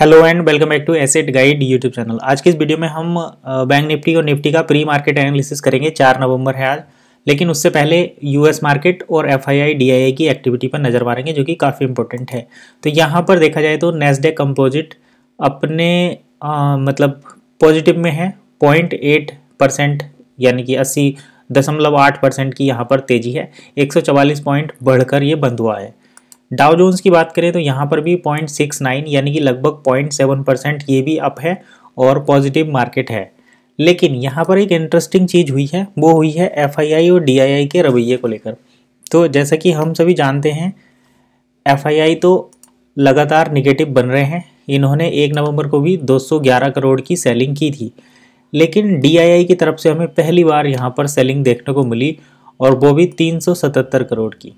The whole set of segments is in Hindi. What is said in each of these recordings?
hello and welcome back to asset guide YouTube channel आज की इस वीडियो में हम बैंक निफ्टी और निफ्टी का प्री मार्केट एनालिसिस करेंगे चार नवंबर है आज लेकिन उससे पहले यूएस मार्केट और एफ आई की एक्टिविटी पर नज़र मारेंगे जो कि काफ़ी इंपॉर्टेंट है तो यहाँ पर देखा जाए तो नेस्डे कंपोजिट अपने आ, मतलब पॉजिटिव में है पॉइंट एट परसेंट यानी कि अस्सी दशमलव आठ परसेंट की यहाँ पर तेज़ी है एक सौ चवालीस पॉइंट बढ़कर ये बंद हुआ है डाउ जोन्स की बात करें तो यहाँ पर भी पॉइंट सिक्स नाइन यानी कि लगभग पॉइंट सेवन परसेंट ये भी अप है और पॉजिटिव मार्केट है लेकिन यहाँ पर एक इंटरेस्टिंग चीज़ हुई है वो हुई है एफ और डी के रवैये को लेकर तो जैसा कि हम सभी जानते हैं एफ तो लगातार निगेटिव बन रहे हैं इन्होंने एक नवंबर को भी 211 करोड़ की सेलिंग की थी लेकिन डी की तरफ से हमें पहली बार यहाँ पर सेलिंग देखने को मिली और वो भी 377 करोड़ की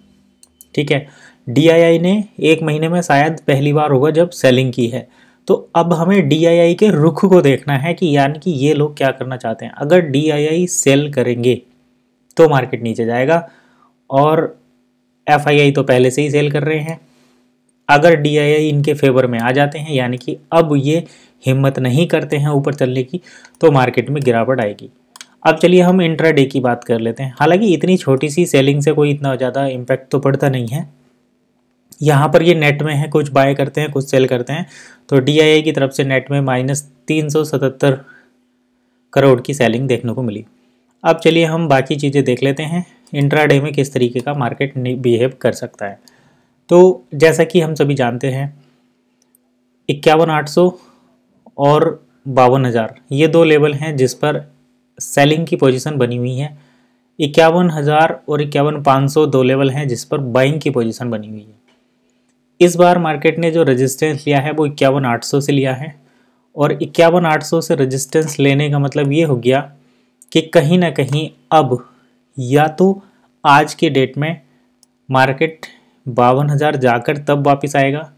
ठीक है डी ने एक महीने में शायद पहली बार होगा जब सेलिंग की है तो अब हमें डी के रुख को देखना है कि यानी कि ये लोग क्या करना चाहते हैं अगर डी सेल करेंगे तो मार्केट नीचे जाएगा और एफ तो पहले से ही सेल कर रहे हैं अगर डी इनके फेवर में आ जाते हैं यानी कि अब ये हिम्मत नहीं करते हैं ऊपर चलने की तो मार्केट में गिरावट आएगी अब चलिए हम इंट्राडे की बात कर लेते हैं हालांकि इतनी छोटी सी सेलिंग से कोई इतना ज़्यादा इम्पैक्ट तो पड़ता नहीं है यहाँ पर ये नेट में है कुछ बाय करते हैं कुछ सेल करते हैं तो डी की तरफ से नेट में माइनस तीन करोड़ की सेलिंग देखने को मिली अब चलिए हम बाकी चीज़ें देख लेते हैं इंट्राडे में किस तरीके का मार्केट बिहेव कर सकता है तो जैसा कि हम सभी जानते हैं इक्यावन आठ सौ और बावन हज़ार ये दो लेवल हैं जिस पर सेलिंग की पोजीशन बनी हुई है इक्यावन हज़ार और इक्यावन पाँच सौ दो लेवल हैं जिस पर बाइंग की पोजीशन बनी हुई है इस बार मार्केट ने जो रजिस्टेंस लिया है वो इक्यावन आठ सौ से लिया है और इक्यावन आठ सौ से रजिस्टेंस लेने का मतलब ये हो गया कि कहीं ना कहीं अब या तो आज के डेट में मार्केट बावन हज़ार जाकर तब वापस आएगा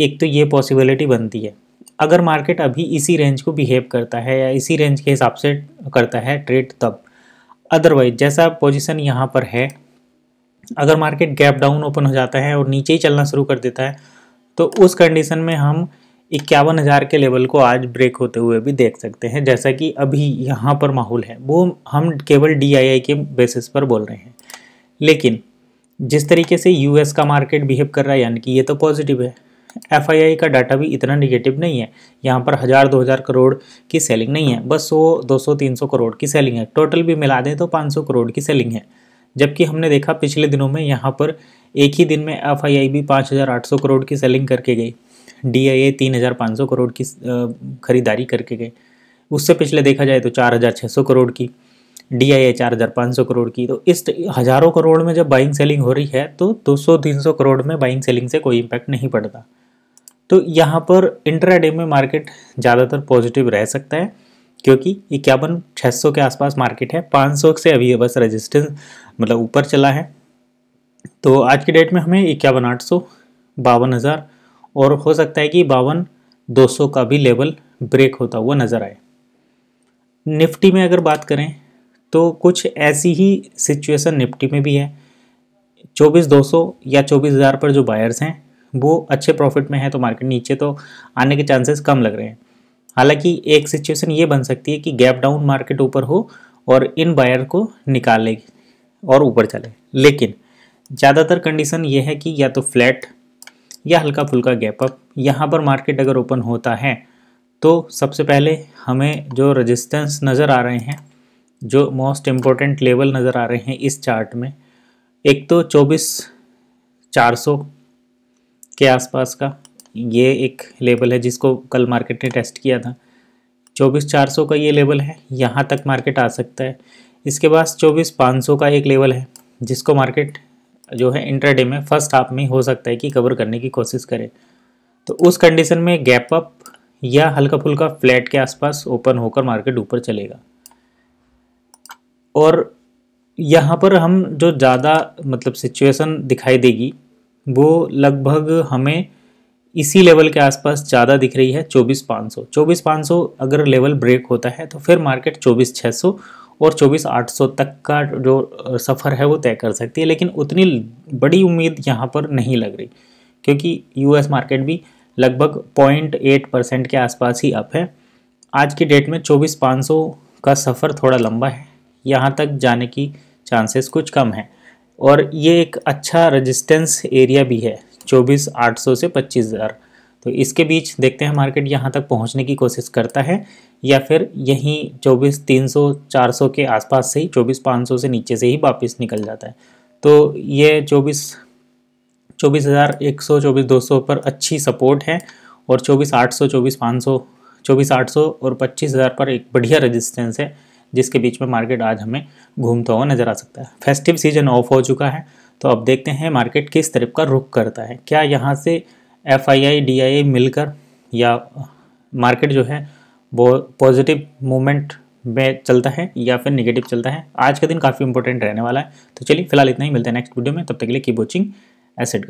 एक तो ये पॉसिबिलिटी बनती है अगर मार्केट अभी इसी रेंज को बिहेव करता है या इसी रेंज के हिसाब से करता है ट्रेड तब अदरवाइज जैसा पोजीशन यहाँ पर है अगर मार्केट गैप डाउन ओपन हो जाता है और नीचे ही चलना शुरू कर देता है तो उस कंडीशन में हम इक्यावन हज़ार के लेवल को आज ब्रेक होते हुए भी देख सकते हैं जैसा कि अभी यहाँ पर माहौल है वो हम केवल डी के बेसिस पर बोल रहे हैं लेकिन जिस तरीके से यूएस का मार्केट बिहेव कर रहा है यानी कि ये तो पॉजिटिव है एफ का डाटा भी इतना निगेटिव नहीं है यहाँ पर हज़ार दो हज़ार करोड़ की सेलिंग नहीं है बस सौ दो सौ तीन सौ करोड़ की सेलिंग है टोटल भी मिला दें तो पाँच सौ करोड़ की सेलिंग है जबकि हमने देखा पिछले दिनों में यहाँ पर एक ही दिन में एफ आई आई भी पाँच हज़ार आठ सौ करोड़ की सेलिंग करके गई डी आई ए तीन हज़ार पाँच सौ करोड़ की खरीदारी करके गई उससे पिछले देखा जाए तो चार हज़ार छः सौ करोड़ की डी आई ए चार हज़ार पाँच सौ करोड़ की तो इस हज़ारों करोड़ में जब बाइंग सेलिंग हो रही है तो दो सौ तीन सौ करोड़ में बाइंग सेलिंग से कोई इम्पैक्ट नहीं पड़ता तो यहाँ पर डे में मार्केट ज़्यादातर पॉजिटिव रह सकता है क्योंकि इक्यावन छः सौ के आसपास मार्केट है पाँच सौ से अभी बस रेजिस्टेंस मतलब ऊपर चला है तो आज के डेट में हमें इक्यावन आठ सौ बावन हज़ार और हो सकता है कि बावन दो सौ का भी लेवल ब्रेक होता हुआ नज़र आए निफ्टी में अगर बात करें तो कुछ ऐसी ही सिचुएशन निफ्टी में भी है चौबीस दो सौ या चौबीस हज़ार पर जो बायर्स हैं वो अच्छे प्रॉफिट में हैं तो मार्केट नीचे तो आने के चांसेस कम लग रहे हैं हालांकि एक सिचुएशन ये बन सकती है कि गैप डाउन मार्केट ऊपर हो और इन बायर को निकाले और ऊपर चले लेकिन ज़्यादातर कंडीशन ये है कि या तो फ्लैट या हल्का फुल्का गैप अप यहाँ पर मार्केट अगर ओपन होता है तो सबसे पहले हमें जो रेजिस्टेंस नज़र आ रहे हैं जो मोस्ट इम्पोर्टेंट लेवल नज़र आ रहे हैं इस चार्ट में एक तो चौबीस चार सौ के आसपास का ये एक लेवल है जिसको कल मार्केट ने टेस्ट किया था चौबीस चार सौ का ये लेवल है यहाँ तक मार्केट आ सकता है इसके बाद चौबीस पाँच सौ का एक लेवल है जिसको मार्केट जो है इंटरडे में फर्स्ट हाफ में हो सकता है कि कवर करने की कोशिश करे तो उस कंडीशन में गैप अप या हल्का फुल्का फ्लैट के आसपास ओपन होकर मार्केट ऊपर चलेगा और यहाँ पर हम जो ज़्यादा मतलब सिचुएशन दिखाई देगी वो लगभग हमें इसी लेवल के आसपास ज़्यादा दिख रही है चौबीस पाँच सौ चौबीस पाँच सौ अगर लेवल ब्रेक होता है तो फिर मार्केट चौबीस छः सौ और चौबीस आठ सौ तक का जो सफ़र है वो तय कर सकती है लेकिन उतनी बड़ी उम्मीद यहाँ पर नहीं लग रही क्योंकि यूएस मार्केट भी लगभग पॉइंट एट परसेंट के आसपास ही अप है आज की डेट में चौबीस पाँच सौ का सफ़र थोड़ा लंबा है यहाँ तक जाने की चांसेस कुछ कम हैं और ये एक अच्छा रेजिस्टेंस एरिया भी है चौबीस आठ सौ से पच्चीस हज़ार तो इसके बीच देखते हैं मार्केट यहाँ तक पहुँचने की कोशिश करता है या फिर यहीं चौबीस तीन सौ चार सौ के आसपास से ही चौबीस पाँच सौ से नीचे से ही वापस निकल जाता है तो ये चौबीस चौबीस हज़ार एक सौ चौबीस दो सौ पर अच्छी सपोर्ट है और चौबीस आठ सौ चौबीस पाँच सौ चौबीस आठ सौ और पच्चीस हज़ार पर एक बढ़िया रजिस्टेंस है जिसके बीच में मार्केट आज हमें घूमता हुआ नज़र आ सकता है फेस्टिव सीजन ऑफ हो चुका है तो अब देखते हैं मार्केट किस तरफ का रुख करता है क्या यहाँ से F I I D I आई मिलकर या मार्केट जो है वो पॉजिटिव मूवमेंट में चलता है या फिर निगेटिव चलता है आज का दिन काफ़ी इंपॉर्टेंट रहने वाला है तो चलिए फिलहाल इतना ही मिलता है नेक्स्ट वीडियो में तब तक के लिए की वॉचिंग एसेट